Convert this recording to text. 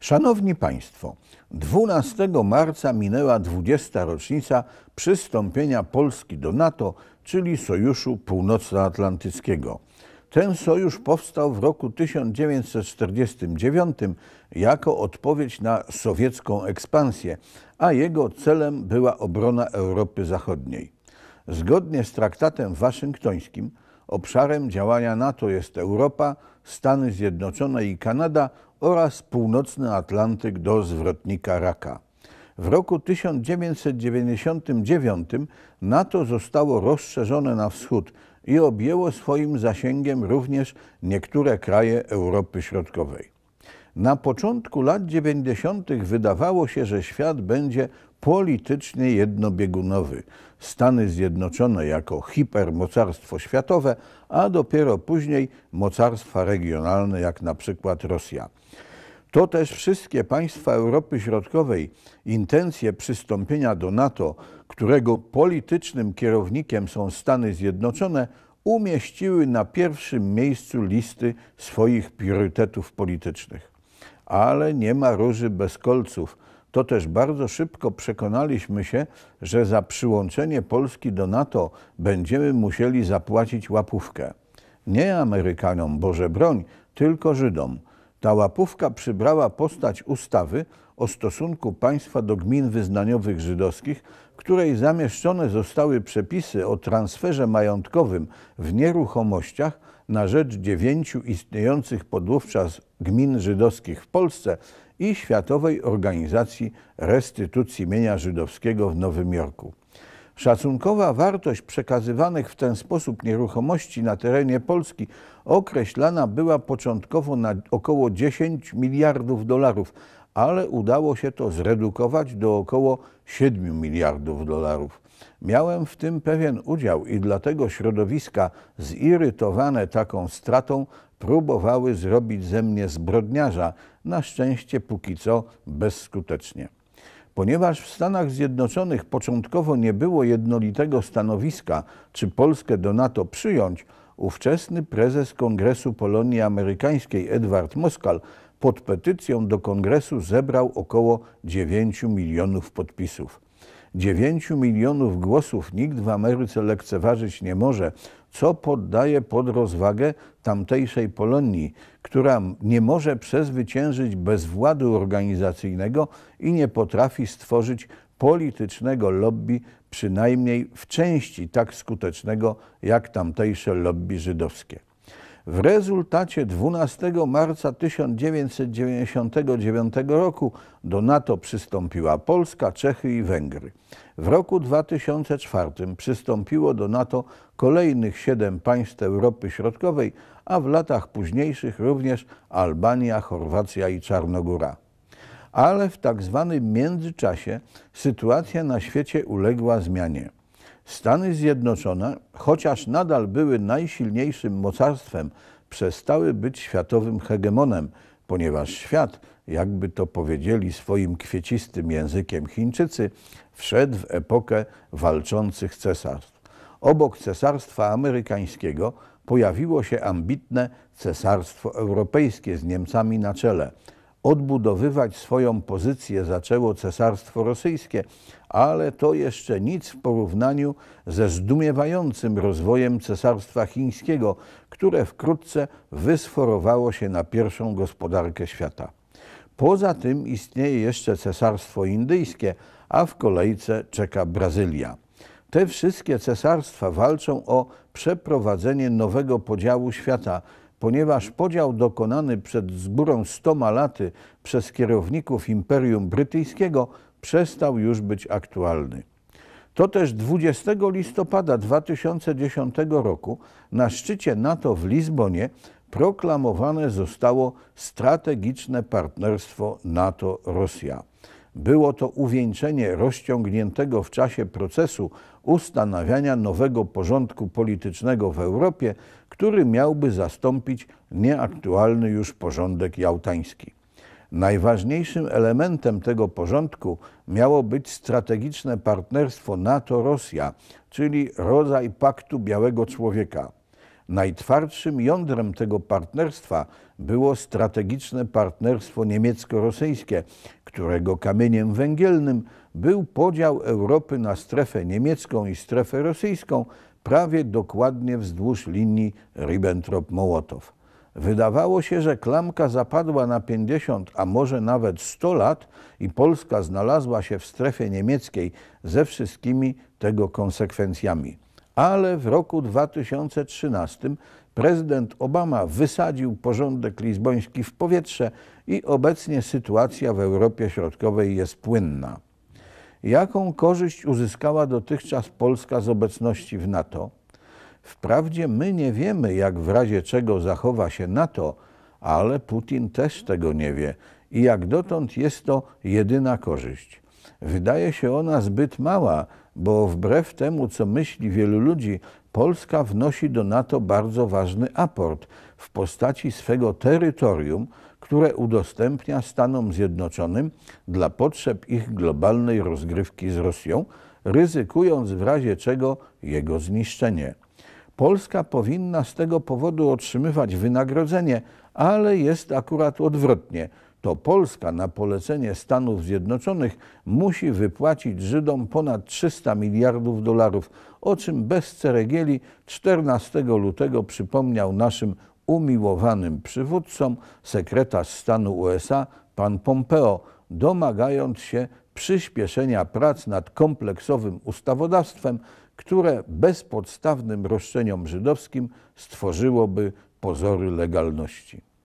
Szanowni Państwo, 12 marca minęła 20. rocznica przystąpienia Polski do NATO, czyli Sojuszu Północnoatlantyckiego. Ten sojusz powstał w roku 1949 jako odpowiedź na sowiecką ekspansję, a jego celem była obrona Europy Zachodniej. Zgodnie z traktatem waszyngtońskim Obszarem działania NATO jest Europa, Stany Zjednoczone i Kanada oraz północny Atlantyk do zwrotnika Raka. W roku 1999 NATO zostało rozszerzone na wschód i objęło swoim zasięgiem również niektóre kraje Europy Środkowej. Na początku lat 90. wydawało się, że świat będzie politycznie jednobiegunowy. Stany Zjednoczone jako hipermocarstwo światowe, a dopiero później mocarstwa regionalne, jak na przykład Rosja. To też wszystkie państwa Europy Środkowej intencje przystąpienia do NATO, którego politycznym kierownikiem są Stany Zjednoczone, umieściły na pierwszym miejscu listy swoich priorytetów politycznych ale nie ma róży bez kolców. To też bardzo szybko przekonaliśmy się, że za przyłączenie Polski do NATO będziemy musieli zapłacić łapówkę. Nie Amerykanom, Boże broń, tylko Żydom. Ta łapówka przybrała postać ustawy o stosunku państwa do gmin wyznaniowych żydowskich, w której zamieszczone zostały przepisy o transferze majątkowym w nieruchomościach na rzecz dziewięciu istniejących podówczas gmin żydowskich w Polsce i Światowej Organizacji Restytucji Mienia Żydowskiego w Nowym Jorku. Szacunkowa wartość przekazywanych w ten sposób nieruchomości na terenie Polski określana była początkowo na około 10 miliardów dolarów, ale udało się to zredukować do około 7 miliardów dolarów. Miałem w tym pewien udział i dlatego środowiska zirytowane taką stratą próbowały zrobić ze mnie zbrodniarza, na szczęście póki co bezskutecznie. Ponieważ w Stanach Zjednoczonych początkowo nie było jednolitego stanowiska, czy Polskę do NATO przyjąć, ówczesny prezes Kongresu Polonii Amerykańskiej Edward Moskal pod petycją do kongresu zebrał około 9 milionów podpisów. 9 milionów głosów nikt w Ameryce lekceważyć nie może, co poddaje pod rozwagę tamtejszej Polonii, która nie może przezwyciężyć bezwładu organizacyjnego i nie potrafi stworzyć politycznego lobby, przynajmniej w części tak skutecznego jak tamtejsze lobby żydowskie. W rezultacie 12 marca 1999 roku do NATO przystąpiła Polska, Czechy i Węgry. W roku 2004 przystąpiło do NATO kolejnych siedem państw Europy Środkowej, a w latach późniejszych również Albania, Chorwacja i Czarnogóra. Ale w tak zwanym międzyczasie sytuacja na świecie uległa zmianie. Stany Zjednoczone, chociaż nadal były najsilniejszym mocarstwem, przestały być światowym hegemonem, ponieważ świat, jakby to powiedzieli swoim kwiecistym językiem Chińczycy, wszedł w epokę walczących cesarstw. Obok cesarstwa amerykańskiego pojawiło się ambitne cesarstwo europejskie z Niemcami na czele – odbudowywać swoją pozycję zaczęło Cesarstwo Rosyjskie, ale to jeszcze nic w porównaniu ze zdumiewającym rozwojem Cesarstwa Chińskiego, które wkrótce wysforowało się na pierwszą gospodarkę świata. Poza tym istnieje jeszcze Cesarstwo Indyjskie, a w kolejce czeka Brazylia. Te wszystkie cesarstwa walczą o przeprowadzenie nowego podziału świata, ponieważ podział dokonany przed zgórą stoma laty przez kierowników Imperium Brytyjskiego przestał już być aktualny. To też 20 listopada 2010 roku na szczycie NATO w Lizbonie proklamowane zostało strategiczne partnerstwo NATO-Rosja. Było to uwieńczenie rozciągniętego w czasie procesu ustanawiania nowego porządku politycznego w Europie, który miałby zastąpić nieaktualny już porządek jałtański. Najważniejszym elementem tego porządku miało być strategiczne partnerstwo NATO-Rosja, czyli rodzaj Paktu Białego Człowieka. Najtwardszym jądrem tego partnerstwa było strategiczne partnerstwo niemiecko-rosyjskie, którego kamieniem węgielnym był podział Europy na strefę niemiecką i strefę rosyjską, prawie dokładnie wzdłuż linii Ribbentrop-Mołotow. Wydawało się, że klamka zapadła na 50, a może nawet 100 lat i Polska znalazła się w strefie niemieckiej ze wszystkimi tego konsekwencjami. Ale w roku 2013 Prezydent Obama wysadził porządek lizboński w powietrze i obecnie sytuacja w Europie Środkowej jest płynna. Jaką korzyść uzyskała dotychczas Polska z obecności w NATO? Wprawdzie my nie wiemy, jak w razie czego zachowa się NATO, ale Putin też tego nie wie i jak dotąd jest to jedyna korzyść. Wydaje się ona zbyt mała, bo wbrew temu, co myśli wielu ludzi, Polska wnosi do NATO bardzo ważny aport w postaci swego terytorium, które udostępnia Stanom Zjednoczonym dla potrzeb ich globalnej rozgrywki z Rosją, ryzykując w razie czego jego zniszczenie. Polska powinna z tego powodu otrzymywać wynagrodzenie, ale jest akurat odwrotnie to Polska na polecenie Stanów Zjednoczonych musi wypłacić Żydom ponad 300 miliardów dolarów, o czym bez ceregieli 14 lutego przypomniał naszym umiłowanym przywódcom sekretarz stanu USA pan Pompeo, domagając się przyspieszenia prac nad kompleksowym ustawodawstwem, które bezpodstawnym roszczeniom żydowskim stworzyłoby pozory legalności.